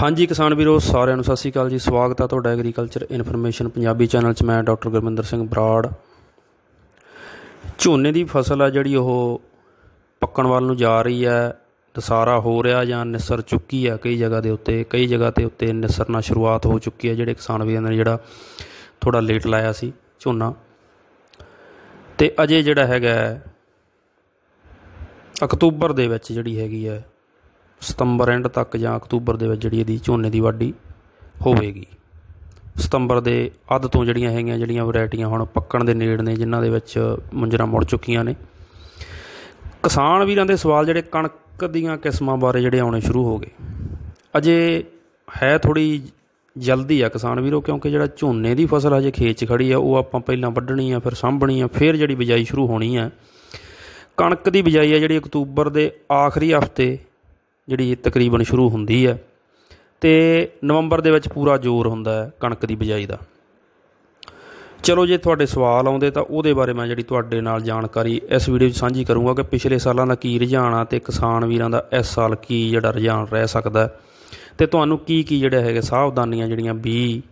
ਹਾਂਜੀ ਕਿਸਾਨ ਵੀਰੋ ਸਾਰਿਆਂ ਨੂੰ ਸਤਿ ਸ਼੍ਰੀ ਅਕਾਲ ਜੀ ਸਵਾਗਤ ਹੈ ਤੁਹਾਡਾ ਐਗਰੀਕਲਚਰ ਇਨਫੋਰਮੇਸ਼ਨ ਪੰਜਾਬੀ ਚੈਨਲ 'ਚ ਮੈਂ ਡਾਕਟਰ ਗੁਰਮਿੰਦਰ ਸਿੰਘ ਬਰਾੜ ਝੋਨੇ ਦੀ ਫਸਲ ਆ ਜਿਹੜੀ ਉਹ ਪੱਕਣ ਵੱਲ ਨੂੰ ਜਾ ਰਹੀ ਹੈ ਦਸਾਰਾ ਹੋ ਰਿਹਾ ਜਾਂ ਨਿਸਰ ਚੁੱਕੀ ਆ ਕਈ ਜਗ੍ਹਾ ਦੇ ਉੱਤੇ ਕਈ ਜਗ੍ਹਾ ਤੇ ਉੱਤੇ ਨਿਸਰਨਾ ਸ਼ੁਰੂਆਤ ਹੋ ਚੁੱਕੀ ਹੈ ਜਿਹੜੇ ਕਿਸਾਨ ਵੀਰਾਂ ਨੇ ਜਿਹੜਾ ਥੋੜਾ ਲੇਟ ਲਾਇਆ ਸੀ ਝੋਨਾ ਤੇ ਅਜੇ ਜਿਹੜਾ ਹੈਗਾ ਅਕਤੂਬਰ ਦੇ ਵਿੱਚ ਜਿਹੜੀ ਹੈਗੀ ਹੈ ਸਤੰਬਰ ਐਂਡ ਤੱਕ ਜਾਂ ਅਕਤੂਬਰ ਦੇ ਵਿੱਚ ਜਿਹੜੀ ਇਹਦੀ ਝੋਨੇ ਦੀ ਵਾਢੀ ਹੋਵੇਗੀ ਸਤੰਬਰ ਦੇ ਅੱਧ ਤੋਂ ਜਿਹੜੀਆਂ ਹੈਗੀਆਂ ਜਿਹੜੀਆਂ ਵੈਰਾਈਟੀਆਂ ਹੁਣ ਪੱਕਣ ਦੇ ਨੇੜ ਨੇ ਜਿਨ੍ਹਾਂ ਦੇ ਵਿੱਚ ਮੁੰਜਰਾ ਮੁੜ ਚੁੱਕੀਆਂ ਨੇ ਕਿਸਾਨ ਵੀਰਾਂ ਦੇ ਸਵਾਲ ਜਿਹੜੇ ਕਣਕ ਦੀਆਂ ਕਿਸਮਾਂ ਬਾਰੇ ਜਿਹੜੇ ਆਉਣੇ ਸ਼ੁਰੂ ਹੋ ਗਏ ਅਜੇ ਹੈ ਥੋੜੀ ਜਲਦੀ ਆ ਕਿਸਾਨ ਵੀਰੋ ਕਿਉਂਕਿ ਜਿਹੜਾ ਝੋਨੇ ਦੀ ਫਸਲ ਹਜੇ ਖੇਤ 'ਚ ਖੜੀ ਆ ਉਹ ਆਪਾਂ ਪਹਿਲਾਂ ਵੱਢਣੀ ਆ ਫਿਰ ਸਾਂਭਣੀ ਆ ਫਿਰ ਜਿਹੜੀ ਬਿਜਾਈ ਸ਼ੁਰੂ ਹੋਣੀ ਆ ਕਣਕ ਦੀ ਬਿਜਾਈ ਆ ਜਿਹੜੀ ਅਕਤੂਬਰ ਦੇ ਆਖਰੀ ਹਫਤੇ ਜਿਹੜੀ ਤਕਰੀਬਨ ਸ਼ੁਰੂ ਹੁੰਦੀ ਹੈ ਤੇ ਨਵੰਬਰ ਦੇ ਵਿੱਚ ਪੂਰਾ ਜ਼ੋਰ ਹੁੰਦਾ ਹੈ ਕਣਕ ਦੀ ਬਿਜਾਈ ਦਾ ਚਲੋ ਜੇ ਤੁਹਾਡੇ ਸਵਾਲ ਆਉਂਦੇ ਤਾਂ ਉਹਦੇ ਬਾਰੇ ਮੈਂ ਜਿਹੜੀ ਤੁਹਾਡੇ ਨਾਲ ਜਾਣਕਾਰੀ ਇਸ ਵੀਡੀਓ 'ਚ ਸਾਂਝੀ ਕਰੂੰਗਾ ਕਿ ਪਿਛਲੇ ਸਾਲਾਂ ਦਾ ਕੀ ਰੁਝਾਨ ਆ ਤੇ ਕਿਸਾਨ ਵੀਰਾਂ ਦਾ ਇਸ ਸਾਲ ਕੀ ਜਿਹੜਾ ਰੁਝਾਨ ਰਹਿ ਸਕਦਾ ਤੇ ਤੁਹਾਨੂੰ ਕੀ ਕੀ ਜਿਹੜਾ ਹੈਗਾ ਸਾਵਧਾਨੀਆਂ ਜਿਹੜੀਆਂ ਵੀ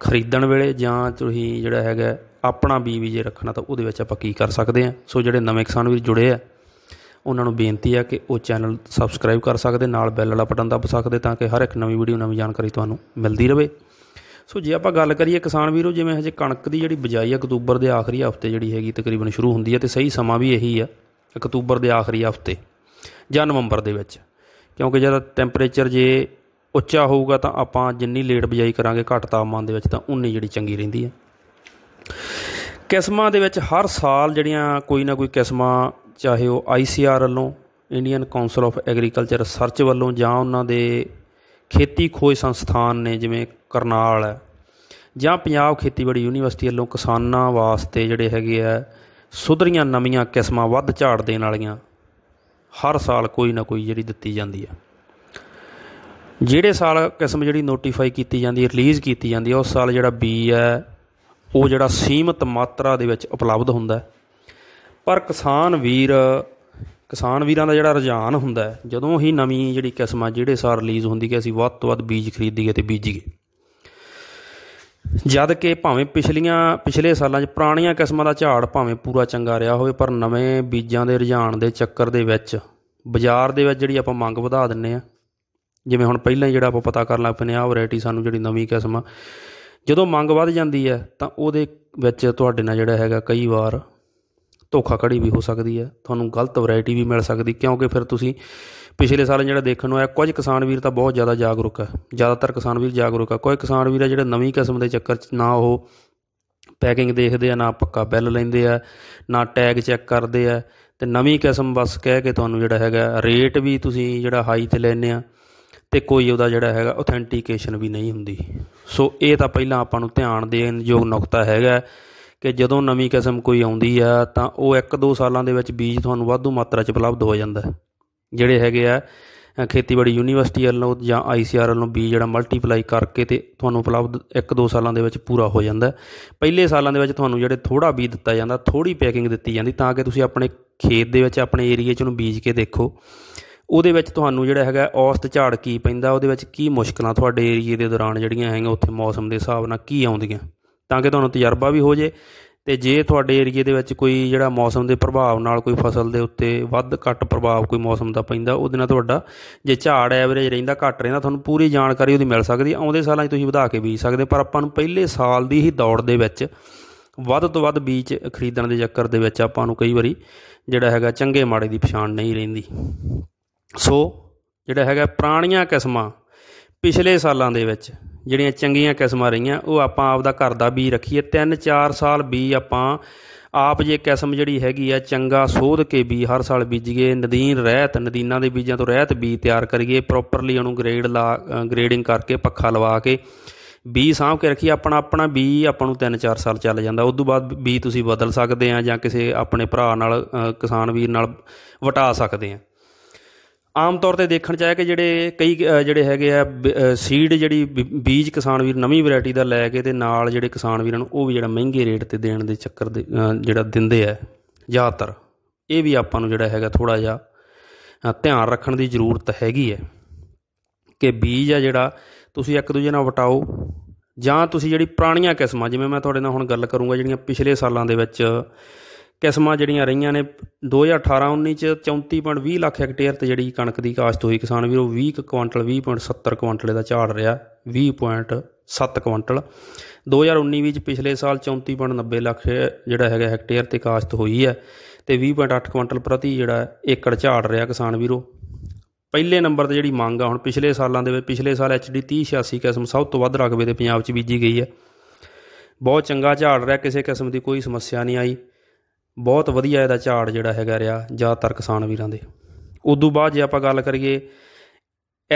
ਖਰੀਦਣ ਵੇਲੇ ਜਾਂ ਤੁਸੀਂ ਜਿਹੜਾ ਹੈਗਾ ਆਪਣਾ ਬੀਵੀ ਜੇ ਰੱਖਣਾ ਤਾਂ ਉਹਦੇ ਵਿੱਚ ਆਪਾਂ ਕੀ ਕਰ ਸਕਦੇ ਆ ਸੋ ਜਿਹੜੇ ਨਵੇਂ ਕਿਸਾਨ ਵੀਰ ਜੁੜੇ ਆ ਉਹਨਾਂ ਨੂੰ ਬੇਨਤੀ ਆ ਕਿ ਉਹ ਚੈਨਲ ਸਬਸਕ੍ਰਾਈਬ ਕਰ ਸਕਦੇ ਨਾਲ ਬੈਲ ਵਾਲਾ ਬਟਨ ਦਬ ਸਕਦੇ ਤਾਂ ਕਿ ਹਰ ਇੱਕ ਨਵੀਂ ਵੀਡੀਓ ਨਵੀਂ ਜਾਣਕਾਰੀ ਤੁਹਾਨੂੰ ਮਿਲਦੀ ਰਹੇ ਸੋ ਜੇ ਆਪਾਂ ਗੱਲ ਕਰੀਏ ਕਿਸਾਨ ਵੀਰੋ ਜਿਵੇਂ ਹਜੇ ਕਣਕ ਦੀ ਜਿਹੜੀ ਬਜਾਈ ਅਕਤੂਬਰ ਦੇ ਆਖਰੀ ਹਫਤੇ ਜਿਹੜੀ ਹੈਗੀ ਤਕਰੀਬਨ ਸ਼ੁਰੂ ਹੁੰਦੀ ਹੈ ਤੇ ਸਹੀ ਸਮਾਂ ਵੀ ਇਹੀ ਆ ਅਕਤੂਬਰ ਦੇ ਆਖਰੀ ਹਫਤੇ ਜਾਂ ਨਵੰਬਰ ਦੇ ਵਿੱਚ ਕਿਉਂਕਿ ਜਦ ਟੈਂਪਰੇਚਰ ਜੇ ਉੱਚਾ ਹੋਊਗਾ ਤਾਂ ਆਪਾਂ ਜਿੰਨੀ ਲੇਟ ਬਜਾਈ ਕਰਾਂਗੇ ਘੱਟ ਤਾਪਮਾਨ ਦੇ ਵਿੱਚ ਤਾਂ ਉਨੀ ਜਿਹੜੀ ਚੰਗੀ ਰਹਿੰਦੀ ਹੈ ਕਿਸਮਾਂ ਦੇ ਵਿੱਚ ਹਰ ਸਾਲ ਜਿਹੜੀਆਂ ਕੋਈ ਨਾ ਕੋਈ ਕਿਸਮਾਂ ਚਾਹੇ ਉਹ ICR ਵੱਲੋਂ Indian council of agriculture research ਵੱਲੋਂ ਜਾਂ ਉਹਨਾਂ ਦੇ ਖੇਤੀ ਖੋਜ ਸੰਸਥਾਨ ਨੇ ਜਿਵੇਂ ਕਰਨਾਲ ਜਾਂ ਪੰਜਾਬ ਖੇਤੀਬਾੜੀ ਯੂਨੀਵਰਸਿਟੀ ਵੱਲੋਂ ਕਿਸਾਨਾਂ ਵਾਸਤੇ ਜਿਹੜੇ ਹੈਗੇ ਆ ਸੁਧਰੀਆਂ ਨਵੀਆਂ ਕਿਸਮਾਂ ਵੱਧ ਝਾੜ ਦੇਣ ਵਾਲੀਆਂ ਹਰ ਸਾਲ ਕੋਈ ਨਾ ਕੋਈ ਜਿਹੜੀ ਦਿੱਤੀ ਜਾਂਦੀ ਹੈ ਜਿਹੜੇ ਸਾਲ ਕਿਸਮ ਜਿਹੜੀ ਨੋਟੀਫਾਈ ਕੀਤੀ ਜਾਂਦੀ ਹੈ ਰਿਲੀਜ਼ ਕੀਤੀ ਜਾਂਦੀ ਹੈ ਉਸ ਸਾਲ ਜਿਹੜਾ ਬੀ ਹੈ ਉਹ ਜਿਹੜਾ ਸੀਮਤ ਮਾਤਰਾ ਦੇ ਵਿੱਚ ਉਪਲਬਧ ਹੁੰਦਾ ਹੈ ਪਰ ਕਿਸਾਨ ਵੀਰ ਕਿਸਾਨ ਵੀਰਾਂ ਦਾ ਜਿਹੜਾ ਰੁਝਾਨ ਹੁੰਦਾ ਹੈ ਜਦੋਂ ਹੀ ਨਵੀਂ ਜਿਹੜੀ ਕਿਸਮ ਆ ਜਿਹੜੇ ਸਾਲ ਰਿਲੀਜ਼ ਹੁੰਦੀ ਹੈ ਅਸੀਂ ਵੱਧ ਤੋਂ ਵੱਧ ਬੀਜ ਖਰੀਦੀਏ ਤੇ ਬੀਜੀਏ ਜਦ ਕਿ ਭਾਵੇਂ ਪਿਛਲੀਆਂ ਪਿਛਲੇ ਸਾਲਾਂ 'ਚ ਪੁਰਾਣੀਆਂ ਕਿਸਮਾਂ ਦਾ ਝਾੜ ਭਾਵੇਂ ਪੂਰਾ ਚੰਗਾ ਰਿਹਾ ਹੋਵੇ ਪਰ ਨਵੇਂ ਬੀਜਾਂ ਦੇ ਰੁਝਾਨ ਦੇ ਚੱਕਰ ਦੇ ਵਿੱਚ ਬਾਜ਼ਾਰ ਦੇ ਵਿੱਚ ਜਿਹੜੀ ਆਪਾਂ ਮੰਗ ਵਧਾ ਦਿੰਨੇ ਆ ਜਿਵੇਂ ਹੁਣ ਪਹਿਲਾਂ ਜਿਹੜਾ ਆਪਾਂ ਪਤਾ ਕਰਨ ਲੱਗ ਨੇ ਆ ਵੈਰਾਈਟੀ ਸਾਨੂੰ ਜਿਹੜੀ ਨਵੀਂ ਕਿਸਮ ਆ ਜਦੋਂ ਮੰਗ ਵਧ ਜਾਂਦੀ ਹੈ ਤਾਂ ਉਹਦੇ ਵਿੱਚ ਤੁਹਾਡੇ ਨਾਲ ਜਿਹੜਾ ਹੈਗਾ ਕਈ ਵਾਰ ਧੋਖਾਖੜੀ ਵੀ ਹੋ ਸਕਦੀ ਹੈ ਤੁਹਾਨੂੰ ਗਲਤ ਵੈਰਾਈਟੀ ਵੀ ਮਿਲ ਸਕਦੀ ਕਿਉਂਕਿ ਫਿਰ ਤੁਸੀਂ ਪਿਛਲੇ ਸਾਲ ਜਿਹੜਾ ਦੇਖਣ ਨੂੰ ਆਇਆ ਕੁਝ ਕਿਸਾਨ ਵੀਰ ਤਾਂ ਬਹੁਤ ਜ਼ਿਆਦਾ ਜਾਗਰੂਕ ਹੈ ਜ਼ਿਆਦਾਤਰ ਕਿਸਾਨ ਵੀਰ ਜਾਗਰੂਕ ਹੈ ਕੋਈ ਕਿਸਾਨ ਵੀਰ ਹੈ ਜਿਹੜਾ ਨਵੀਂ ਕਿਸਮ ਦੇ ਚੱਕਰ 'ਚ ਨਾ ਉਹ ਪੈਕਿੰਗ ਦੇਖਦੇ ਆ ਨਾ ਪੱਕਾ ਬਿੱਲ ਲੈਂਦੇ ਆ ਨਾ ਟੈਗ ਚੈੱਕ ਕਰਦੇ ਆ ਤੇ ਨਵੀਂ ਕਿਸਮ ਬਸ ਕਹਿ ਕੇ ਤੁਹਾਨੂੰ ਜਿਹੜਾ ਹੈਗਾ ਰੇਟ ਵੀ ਤੁਸੀਂ ਜਿਹੜਾ ਹਾਈ ਤੇ ਲੈਨੇ ਆ ਤੇ ਕੋਈ ਉਹਦਾ ਜਿਹੜਾ ਹੈਗਾ ਆਥੈਂਟੀਕੇਸ਼ਨ ਵੀ ਨਹੀਂ ਹੁੰਦੀ ਸੋ ਇਹ ਤਾਂ ਪਹਿਲਾਂ ਆਪਾਂ ਨੂੰ ਧਿਆਨ ਦੇਣ ਯੋਗ ਨੁਕਤਾ ਹੈਗਾ ਕਿ ਜਦੋਂ ਨਵੀਂ ਕਿਸਮ ਕੋਈ ਆਉਂਦੀ ਆ ਤਾਂ ਉਹ 1-2 ਸਾਲਾਂ ਦੇ ਵਿੱਚ ਬੀਜ ਤੁਹਾਨੂੰ ਵਾਧੂ ਮਾਤਰਾ 'ਚ ਉਪਲਬਧ ਹੋ ਜਾਂਦਾ ਜਿਹੜੇ ਹੈਗੇ ਆ ਖੇਤੀਬਾੜੀ ਯੂਨੀਵਰਸਿਟੀ ਵੱਲੋਂ ਜਾਂ ਆਈਸੀਆਰ ਵੱਲੋਂ ਬੀਜ ਜਿਹੜਾ ਮਲਟੀਪਲਾਈ ਕਰਕੇ ਤੇ ਤੁਹਾਨੂੰ ਉਪਲਬਧ 1-2 ਸਾਲਾਂ ਦੇ ਵਿੱਚ ਪੂਰਾ ਹੋ ਜਾਂਦਾ ਪਹਿਲੇ ਸਾਲਾਂ ਦੇ ਵਿੱਚ ਤੁਹਾਨੂੰ ਜਿਹੜੇ ਥੋੜਾ ਬੀਜ ਦਿੱਤਾ ਜਾਂਦਾ ਥੋੜੀ ਪੈਕਿੰਗ ਦਿੱਤੀ ਜਾਂਦੀ ਤਾਂ ਕਿ ਤੁਸੀਂ ਆਪਣੇ ਖੇਤ ਦੇ ਵਿੱਚ ਆਪਣੇ ਏਰੀਆ 'ਚ ਉਹਨੂੰ ਬੀਜ ਕੇ ਦੇਖੋ ਉਹਦੇ ਵਿੱਚ ਤੁਹਾਨੂੰ ਜਿਹੜਾ ਹੈਗਾ ਔਸਤ ਝਾੜ ਕੀ ਪੈਂਦਾ ਉਹਦੇ ਵਿੱਚ ਕੀ ਮੁਸ਼ਕਲਾਂ ਤੁਹਾਡੇ ਏਰੀਏ ਦੇ ਦੌਰਾਨ ਜਿਹੜੀਆਂ ਹੈਗੀਆਂ ਉੱਥੇ ਮੌਸਮ ਦੇ ਹਿਸਾਬ ਨਾਲ ਕੀ ਆਉਂਦੀਆਂ ਤਾਂ ਕਿ ਤੁਹਾਨੂੰ ਤਜਰਬਾ ਵੀ ਹੋ ਜੇ ਤੇ ਜੇ ਤੁਹਾਡੇ ਏਰੀਏ ਦੇ ਵਿੱਚ ਕੋਈ ਜਿਹੜਾ ਮੌਸਮ ਦੇ ਪ੍ਰਭਾਵ ਨਾਲ ਕੋਈ ਫਸਲ ਦੇ ਉੱਤੇ ਵੱਧ ਘੱਟ ਪ੍ਰਭਾਵ ਕੋਈ ਮੌਸਮ ਦਾ ਪੈਂਦਾ ਉਹਦੇ ਨਾਲ ਤੁਹਾਡਾ ਜੇ ਝਾੜ ਐਵਰੇਜ ਰਹਿੰਦਾ ਘੱਟ ਰਹਿੰਦਾ ਤੁਹਾਨੂੰ ਪੂਰੀ ਜਾਣਕਾਰੀ ਉਹਦੀ ਮਿਲ ਸਕਦੀ ਆਉਂਦੇ ਸਾਲਾਂ 'ਚ ਤੁਸੀਂ ਵਧਾ ਕੇ ਬੀਜ ਸਕਦੇ ਪਰ ਆਪਾਂ ਨੂੰ ਪਹਿਲੇ ਸਾਲ ਦੀ ਹੀ ਦੌੜ ਦੇ ਵਿੱਚ ਵੱਧ ਤੋਂ ਵੱਧ ਬੀਜ ਖਰੀਦਣ ਦੇ ਚੱਕਰ ਦੇ ਵਿੱਚ ਆਪਾਂ ਨੂੰ ਕਈ ਵਾਰੀ ਜਿਹੜਾ ਹੈਗਾ ਚੰਗੇ ਮਾੜੇ ਦੀ ਪਛਾਣ ਨਹੀਂ ਰਹਿੰਦੀ ਸੋ ਜਿਹੜਾ ਹੈਗਾ ਪੁਰਾਣੀਆਂ ਕਿਸਮਾਂ ਪਿਛਲੇ ਸਾਲਾਂ ਦੇ ਵਿੱਚ ਜਿਹੜੀਆਂ ਚੰਗੀਆਂ ਕਿਸਮਾਂ ਰਹੀਆਂ ਉਹ ਆਪਾਂ ਆਪ ਦਾ ਘਰ ਦਾ ਬੀਜ ਰੱਖੀਏ 3-4 ਸਾਲ ਬੀ ਆਪਾਂ ਆਪ ਜੇ ਕਿਸਮ ਜਿਹੜੀ ਹੈਗੀ ਆ ਚੰਗਾ ਸੋਧ ਕੇ ਬੀ ਹਰ ਸਾਲ ਬੀਜੀਏ ਨਦੀਨ ਰਹਿਤ ਨਦੀਨਾਂ ਦੇ ਬੀਜਾਂ ਤੋਂ ਰਹਿਤ ਬੀ ਤਿਆਰ ਕਰੀਏ ਪ੍ਰੋਪਰਲੀ ਉਹਨੂੰ ਗ੍ਰੇਡ ਲਾ ਗ੍ਰੇਡਿੰਗ ਕਰਕੇ ਪੱਖਾ ਲਵਾ ਕੇ ਬੀ ਸਾਂਭ ਕੇ ਰੱਖੀ ਆਪਣਾ ਆਪਣਾ ਬੀ ਆਪਾਂ ਨੂੰ 3-4 ਸਾਲ ਚੱਲ ਜਾਂਦਾ ਉਸ ਤੋਂ ਬਾਅਦ ਬੀ ਤੁਸੀਂ ਬਦਲ ਸਕਦੇ ਆ ਜਾਂ ਕਿਸੇ ਆਪਣੇ ਭਰਾ ਨਾਲ ਕਿਸਾਨ ਵੀਰ ਨਾਲ ਵਟਾ ਸਕਦੇ ਆ ਆਮ ਤੌਰ ਤੇ ਦੇਖਣ ਚਾਹੀਏ ਕਿ ਜਿਹੜੇ ਕਈ ਜਿਹੜੇ ਹੈਗੇ ਆ ਸੀਡ ਜਿਹੜੀ ਬੀਜ ਕਿਸਾਨ ਵੀਰ ਨਵੀਂ ਵੈਰਾਈਟੀ ਦਾ ਲੈ ਕੇ ਤੇ ਨਾਲ ਜਿਹੜੇ ਕਿਸਾਨ ਵੀਰਾਂ ਨੂੰ ਉਹ ਵੀ ਜਿਹੜਾ ਮਹਿੰਗੇ ਰੇਟ ਤੇ ਦੇਣ ਦੇ ਚੱਕਰ ਦੇ ਜਿਹੜਾ ਦਿੰਦੇ ਆ ਜ਼ਿਆਦਾਤਰ ਇਹ ਵੀ ਆਪਾਂ ਨੂੰ ਜਿਹੜਾ ਹੈਗਾ ਥੋੜਾ ਜਿਹਾ ਧਿਆਨ ਰੱਖਣ ਦੀ ਜ਼ਰੂਰਤ ਹੈਗੀ ਹੈ ਕਿ ਬੀਜ ਆ ਜਿਹੜਾ ਤੁਸੀਂ ਇੱਕ ਦੂਜੇ ਨਾਲ ਵਟਾਓ ਜਾਂ ਤੁਸੀਂ ਜਿਹੜੀ ਪੁਰਾਣੀਆਂ ਕਿਸਮਾਂ ਜਿਵੇਂ ਮੈਂ ਤੁਹਾਡੇ ਨਾਲ ਹੁਣ ਗੱਲ ਕਰੂੰਗਾ ਜਿਹੜੀਆਂ ਪਿਛਲੇ ਸਾਲਾਂ ਦੇ ਵਿੱਚ ਕਿਸਮਾਂ ਜਿਹੜੀਆਂ ਰਹੀਆਂ ਨੇ 2018-19 ਚ 34.20 ਲੱਖ ਹੈਕਟੇਅਰ ਤੇ ਜਿਹੜੀ ਕਣਕ ਦੀ ਕਾਸ਼ਤ ਹੋਈ ਕਿਸਾਨ ਵੀਰੋ 20 ਕੁਇੰਟਲ 20.70 ਕੁਇੰਟਲ ਦਾ ਝਾੜ ਰਿਹਾ 20.7 ਕੁਇੰਟਲ 2019 ਵਿੱਚ ਪਿਛਲੇ ਸਾਲ 34.90 ਲੱਖ ਜਿਹੜਾ ਹੈਗਾ ਹੈਕਟੇਅਰ ਤੇ ਕਾਸ਼ਤ ਹੋਈ ਹੈ ਤੇ 20.8 ਕੁਇੰਟਲ ਪ੍ਰਤੀ ਜਿਹੜਾ ਏਕੜ ਝਾੜ ਰਿਹਾ ਕਿਸਾਨ ਵੀਰੋ ਪਹਿਲੇ ਨੰਬਰ ਤੇ ਜਿਹੜੀ ਮੰਗ ਆ ਹੁਣ ਪਿਛਲੇ ਸਾਲਾਂ ਦੇ ਵਿੱਚ ਪਿਛਲੇ ਸਾਲ HD 3086 ਕਿਸਮ ਸਭ ਤੋਂ ਵੱਧ ਰਕਬੇ ਦੇ ਪੰਜਾਬ 'ਚ ਬੀਜੀ ਗਈ ਹੈ ਬਹੁਤ ਚੰਗਾ ਝਾੜ ਰਿਹਾ ਕਿਸੇ ਕਿਸਮ ਦੀ ਕੋਈ ਸਮੱਸਿਆ ਨਹੀਂ ਆਈ ਬਹੁਤ ਵਧੀਆ ਇਹਦਾ ਝਾੜ ਜਿਹੜਾ ਹੈਗਾ ਰਿਹਾ ਜ਼ਿਆਦਾਤਰ ਕਿਸਾਨ ਵੀਰਾਂ ਦੇ ਉਦੋਂ ਬਾਅਦ ਜੇ ਆਪਾਂ ਗੱਲ ਕਰੀਏ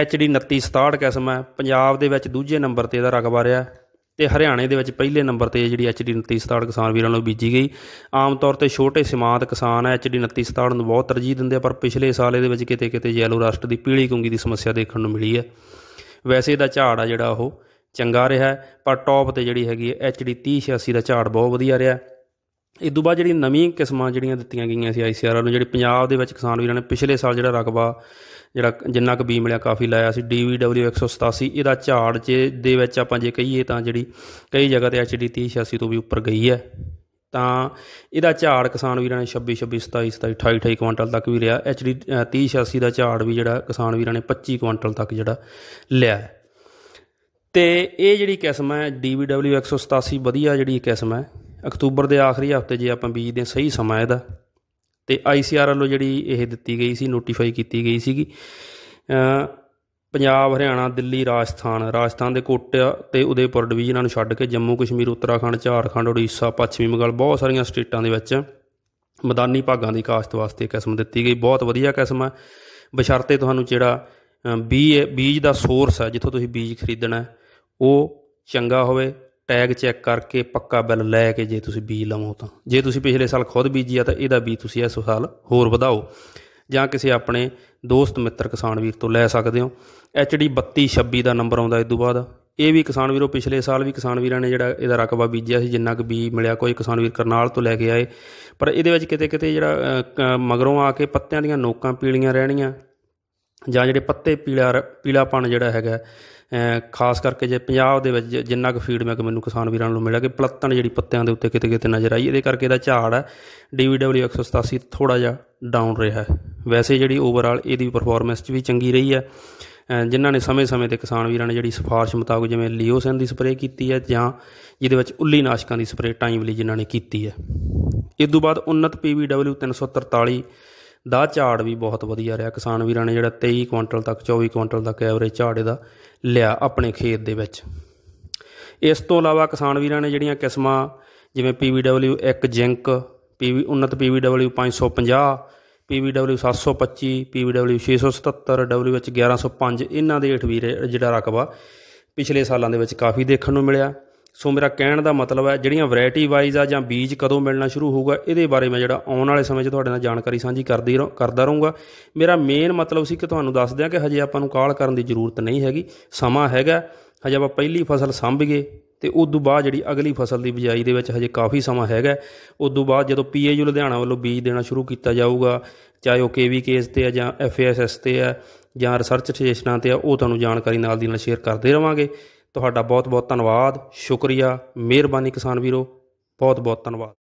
ਐਚਡੀ 2967 ਕਿਸਮ ਹੈ ਪੰਜਾਬ ਦੇ ਵਿੱਚ ਦੂਜੇ ਨੰਬਰ ਤੇ ਇਹਦਾ ਰਕਬਾ ਰਿਆ ਤੇ ਹਰਿਆਣੇ ਦੇ ਵਿੱਚ ਪਹਿਲੇ ਨੰਬਰ ਤੇ ਜਿਹੜੀ ਐਚਡੀ 2967 ਕਿਸਾਨ ਵੀਰਾਂ ਨੂੰ ਬੀਜੀ ਗਈ ਆਮ ਤੌਰ ਤੇ ਛੋਟੇ ਸੀਮਾਂਤ ਕਿਸਾਨ ਐਚਡੀ 2967 ਨੂੰ ਬਹੁਤ ਤਰਜੀਹ ਦਿੰਦੇ ਆ ਪਰ ਪਿਛਲੇ ਸਾਲ ਇਹਦੇ ਵਿੱਚ ਕਿਤੇ ਕਿਤੇ ਯੈਲੋ ਰਸਟ ਦੀ ਪੀਲੀ ਕੁੰਗੀ ਦੀ ਸਮੱਸਿਆ ਦੇਖਣ ਨੂੰ ਮਿਲੀ ਹੈ ਵੈਸੇ ਇਹਦਾ ਝਾੜ ਆ ਜਿਹੜਾ ਉਹ ਚੰਗਾ ਰਿਹਾ ਪਰ ਟੌਪ ਤੇ ਜਿਹੜੀ ਹੈਗੀ ਐਚਡੀ 3086 ਦਾ ਝਾੜ ਬਹੁਤ ਵਧੀਆ ਰਿਹਾ ਇਸ ਤੋਂ ਬਾਅਦ ਜਿਹੜੀ ਨਵੀਂ ਕਿਸਮਾਂ ਜਿਹੜੀਆਂ ਦਿੱਤੀਆਂ ਗਈਆਂ ਸੀ ਆਈਸੀਆਰ ਨੂੰ ਜਿਹੜੀ ਪੰਜਾਬ ਦੇ ਵਿੱਚ ਕਿਸਾਨ ਵੀਰਾਂ ਨੇ ਪਿਛਲੇ ਸਾਲ ਜਿਹੜਾ ਰਕਬਾ ਜਿਹੜਾ ਜਿੰਨਾ ਕੁ ਬੀ ਮਿਲਿਆ ਕਾਫੀ ਲਾਇਆ ਸੀ DVW 187 ਇਹਦਾ ਝਾੜ ਜੇ ਦੇ ਵਿੱਚ ਆਪਾਂ ਜੇ ਕਹੀਏ ਤਾਂ ਜਿਹੜੀ ਕਈ ਜਗ੍ਹਾ ਤੇ HD 3086 ਤੋਂ ਵੀ ਉੱਪਰ ਗਈ ਹੈ ਤਾਂ ਇਹਦਾ ਝਾੜ ਕਿਸਾਨ ਵੀਰਾਂ ਨੇ 26 26 27 27 28 28 ਕੁਇੰਟਲ ਤੱਕ ਵੀ ਰਿਹਾ HD 3086 ਦਾ ਝਾੜ ਵੀ ਜਿਹੜਾ ਕਿਸਾਨ ਵੀਰਾਂ ਨੇ 25 ਕੁਇੰਟਲ ਤੱਕ ਜਿਹੜਾ ਲਿਆ ਤੇ ਇਹ ਜਿਹੜੀ ਕਿਸਮ ਹੈ DVW 187 ਵਧੀਆ ਜਿਹੜੀ ਕਿਸਮ ਹੈ ਅਕਤੂਬਰ ਦੇ ਆਖਰੀ ਹਫਤੇ ਜੇ ਆਪਾਂ ਬੀਜ ਦੇ ਸਹੀ ਸਮਾਂ ਇਹਦਾ ਤੇ ਆਈਸੀਆਰ ਵੱਲੋਂ ਜਿਹੜੀ ਇਹ ਦਿੱਤੀ ਗਈ ਸੀ ਨੋਟੀਫਾਈ ਕੀਤੀ ਗਈ ਸੀਗੀ ਪੰਜਾਬ ਹਰਿਆਣਾ ਦਿੱਲੀ ਰਾਜਸਥਾਨ ਰਾਜਸਥਾਨ ਦੇ ਕੋਟਿਆ ਤੇ ਉਦੇਪੁਰ ਡਿਵੀਜ਼ਨਾਂ ਨੂੰ ਛੱਡ ਕੇ ਜੰਮੂ ਕਸ਼ਮੀਰ ਉੱਤਰਾਖੰਡ ਝਾਰਖੰਡ ਉੜੀਸਾ ਪੱਛਮੀ ਬੰਗਾਲ ਬਹੁਤ ਸਾਰੀਆਂ ਸਟੇਟਾਂ ਦੇ ਵਿੱਚ ਮੈਦਾਨੀ ਭਾਗਾਂ ਦੀ ਕਾਸ਼ਤ ਵਾਸਤੇ ਕਿਸਮ ਦਿੱਤੀ ਗਈ ਬਹੁਤ ਵਧੀਆ ਕਿਸਮ ਹੈ ਬਸ਼ਰਤੇ ਤੁਹਾਨੂੰ ਜਿਹੜਾ ਬੀਜ ਬੀਜ ਦਾ ਸੋਰਸ ਹੈ ਜਿੱਥੋਂ ਤੁਸੀਂ ਬੀਜ ਖਰੀਦਣਾ ਉਹ ਚੰਗਾ ਹੋਵੇ ਟੈਗ ਚੈੱਕ ਕਰਕੇ ਪੱਕਾ ਬਿੱਲ ਲੈ ਕੇ ਜੇ ਤੁਸੀਂ ਬੀਜ ਲਵੋ ਤਾਂ ਜੇ ਤੁਸੀਂ ਪਿਛਲੇ ਸਾਲ ਖੁਦ ਬੀਜਿਆ ਤਾਂ ਇਹਦਾ ਵੀ ਤੁਸੀਂ ਇਸ ਸਾਲ ਹੋਰ ਵਧਾਓ ਜਾਂ ਕਿਸੇ ਆਪਣੇ ਦੋਸਤ ਮਿੱਤਰ ਕਿਸਾਨ ਵੀਰ ਤੋਂ ਲੈ ਸਕਦੇ ਹੋ HD 3226 ਦਾ ਨੰਬਰ ਆਉਂਦਾ ਇਸ ਤੋਂ ਬਾਅਦ ਇਹ ਵੀ ਕਿਸਾਨ ਵੀਰੋ ਪਿਛਲੇ ਸਾਲ ਵੀ ਕਿਸਾਨ ਵੀਰਾਂ ਨੇ ਜਿਹੜਾ ਇਹਦਾ ਰਕਬਾ ਬੀਜਿਆ ਸੀ ਜਿੰਨਾ ਕੁ ਬੀਜ ਮਿਲਿਆ ਕੋਈ ਕਿਸਾਨ ਵੀਰ ਕਰਨਾਲ ਤੋਂ ਲੈ ਕੇ ਆਏ ਪਰ ਇਹਦੇ ਵਿੱਚ ਕਿਤੇ ਕਿਤੇ ਜਿਹੜਾ ਮਗਰੋਂ ਆ ਕੇ ਪੱਤਿਆਂ ਦੀਆਂ ਨੋਕਾਂ ਪੀਲੀਆਂ ਰਹਿਣੀਆਂ ਜਾਂ ਜਿਹੜੇ ਪੱਤੇ ਪੀਲਾ ਪੀਲਾਪਣ ਜਿਹੜਾ ਹੈਗਾ ਖਾਸ ਕਰਕੇ ਜੇ ਪੰਜਾਬ ਦੇ ਵਿੱਚ ਜਿੰਨਾ ਕੁ ਫੀਡਬੈਕ ਮੈਨੂੰ ਕਿਸਾਨ ਵੀਰਾਂ ਨੂੰ ਮਿਲਿਆ ਕਿ ਪਲੱਤਣ ਜਿਹੜੀ ਪੱਤਿਆਂ ਦੇ ਉੱਤੇ ਕਿਤੇ ਕਿਤੇ ਨਜ਼ਰ ਆਈ ਇਹਦੇ ਕਰਕੇ ਇਹਦਾ ਝਾੜ ਹੈ DVW 187 ਥੋੜਾ ਜਿਹਾ ਡਾਊਨ ਰਿਹਾ ਹੈ ਵੈਸੇ ਜਿਹੜੀ ਓਵਰਆਲ ਇਹਦੀ ਪਰਫਾਰਮੈਂਸ ਵੀ ਚੰਗੀ ਰਹੀ ਹੈ ਜਿਨ੍ਹਾਂ ਨੇ ਸਮੇਂ-ਸਮੇਂ ਤੇ ਕਿਸਾਨ ਵੀਰਾਂ ਨੇ ਜਿਹੜੀ ਸਿਫਾਰਿਸ਼ ਮੁਤਾਬਕ ਜਿਵੇਂ ਲੀਓਸਿਨ ਦੀ ਸਪਰੇਅ ਕੀਤੀ ਹੈ ਜਾਂ ਜਿਹਦੇ ਵਿੱਚ ਉੱਲੀ ਨਾਸ਼ਕਾਂ ਦੀ ਸਪਰੇਅ ਟਾਈਮਲੀ ਜਿਨ੍ਹਾਂ ਨੇ ਕੀਤੀ ਹੈ ਇਸ ਤੋਂ ਬਾਅਦ ਉਨਤ PBW 343 ਦਾ ਝਾੜ ਵੀ ਬਹੁਤ ਵਧੀਆ ਰਿਹਾ ਕਿਸਾਨ ਵੀਰਾਂ ਨੇ ਜਿਹੜਾ 23 ਕੁਇੰਟਲ ਤੱਕ 24 ਕੁਇੰਟਲ ਤੱਕ ਐਵਰੇਜ ਝਾੜ ਇਹਦਾ ਲਿਆ ਆਪਣੇ ਖੇਤ ਦੇ ਵਿੱਚ ਇਸ ਤੋਂ ਇਲਾਵਾ ਕਿਸਾਨ ਵੀਰਾਂ ਨੇ ਜਿਹੜੀਆਂ ਕਿਸਮਾਂ ਜਿਵੇਂ PVW 1 ਜਿੰਕ PV ਉਨਤ PVW 550 PVW 725 PVW 677 WH 1105 ਇਹਨਾਂ ਦੇ ਹੇਠ ਵੀ ਜਿਹੜਾ ਰਕਬਾ ਪਿਛਲੇ ਸਾਲਾਂ ਦੇ ਵਿੱਚ ਕਾਫੀ ਦੇਖਣ ਨੂੰ ਮਿਲਿਆ ਸੋ ਮੇਰਾ ਕਹਿਣ ਦਾ ਮਤਲਬ ਹੈ ਜਿਹੜੀਆਂ ਵੈਰਾਈਟੀ ਵਾਈਜ਼ ਆ ਜਾਂ ਬੀਜ ਕਦੋਂ ਮਿਲਣਾ ਸ਼ੁਰੂ ਹੋਊਗਾ ਇਹਦੇ ਬਾਰੇ ਮੈਂ ਜਿਹੜਾ ਆਉਣ ਵਾਲੇ ਸਮੇਂ 'ਚ ਤੁਹਾਡੇ ਨਾਲ ਜਾਣਕਾਰੀ ਸਾਂਝੀ ਕਰਦੀ ਕਰਦਾ ਰਹੂੰਗਾ ਮੇਰਾ ਮੇਨ ਮਤਲਬ ਸੀ ਕਿ ਤੁਹਾਨੂੰ ਦੱਸ ਦਿਆਂ ਕਿ ਹਜੇ ਆਪਾਂ ਨੂੰ ਕਾਲ ਕਰਨ ਦੀ ਜ਼ਰੂਰਤ ਨਹੀਂ ਹੈਗੀ ਸਮਾਂ ਹੈਗਾ ਹਜੇ ਆਪਾਂ ਪਹਿਲੀ ਫਸਲ ਸੰਭ ਗਏ ਤੇ ਉਸ ਤੋਂ ਬਾਅਦ ਜਿਹੜੀ ਅਗਲੀ ਫਸਲ ਦੀ ਬਿਜਾਈ ਦੇ ਵਿੱਚ ਹਜੇ ਕਾਫੀ ਸਮਾਂ ਹੈਗਾ ਉਸ ਤੋਂ ਬਾਅਦ ਜਦੋਂ ਪੀਏਯੂ ਲੁਧਿਆਣਾ ਵੱਲੋਂ ਬੀਜ ਦੇਣਾ ਸ਼ੁਰੂ ਕੀਤਾ ਜਾਊਗਾ ਚਾਹੇ ਉਹ ਕੇਵੀ ਕੇਸ ਤੇ ਆ ਜਾਂ ਐਫਏਐਸਐਸ ਤੇ ਆ ਜਾਂ ਰਿਸਰਚ ਸਟੇਸ਼ਨਾਂ ਤੇ ਆ ਉਹ ਤੁਹਾਨੂੰ ਜਾਣਕਾਰੀ ਨਾਲ ਦੀ ਨਾਲ ਸ਼ੇਅਰ ਕਰਦੇ ਰਵਾਂਗੇ ਤੁਹਾਡਾ ਬਹੁਤ ਬਹੁਤ ਧੰਨਵਾਦ ਸ਼ੁਕਰੀਆ ਮਿਹਰਬਾਨੀ ਕਿਸਾਨ ਵੀਰੋ ਬਹੁਤ ਬਹੁਤ ਧੰਨਵਾਦ